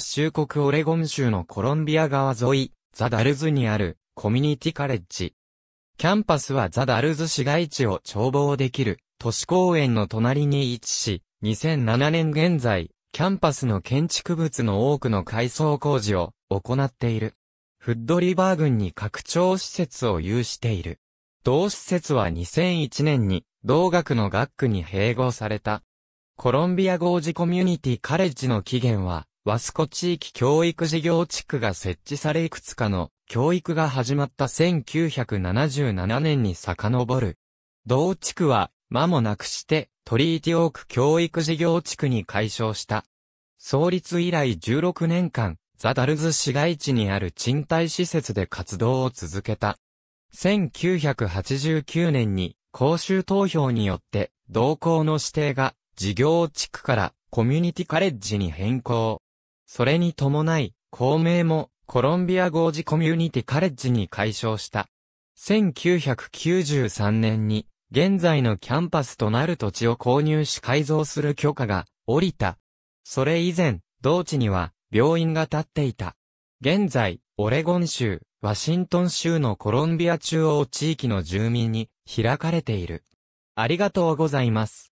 州国オレゴン州のコロンビア川沿い、ザ・ダルズにあるコミュニティカレッジ。キャンパスはザ・ダルズ市街地を眺望できる都市公園の隣に位置し、2007年現在、キャンパスの建築物の多くの改装工事を行っている。フッドリバー郡に拡張施設を有している。同施設は2001年に同学の学区に併合された。コロンビア合事コミュニティカレッジの起源はワスコ地域教育事業地区が設置されいくつかの教育が始まった1977年に遡る。同地区は間もなくしてトリーティオーク教育事業地区に解消した。創立以来16年間、ザダルズ市街地にある賃貸施設で活動を続けた。1989年に公衆投票によって同校の指定が事業地区からコミュニティカレッジに変更。それに伴い、公明もコロンビアゴージコミュニティカレッジに解消した。1993年に、現在のキャンパスとなる土地を購入し改造する許可が下りた。それ以前、同地には病院が建っていた。現在、オレゴン州、ワシントン州のコロンビア中央地域の住民に開かれている。ありがとうございます。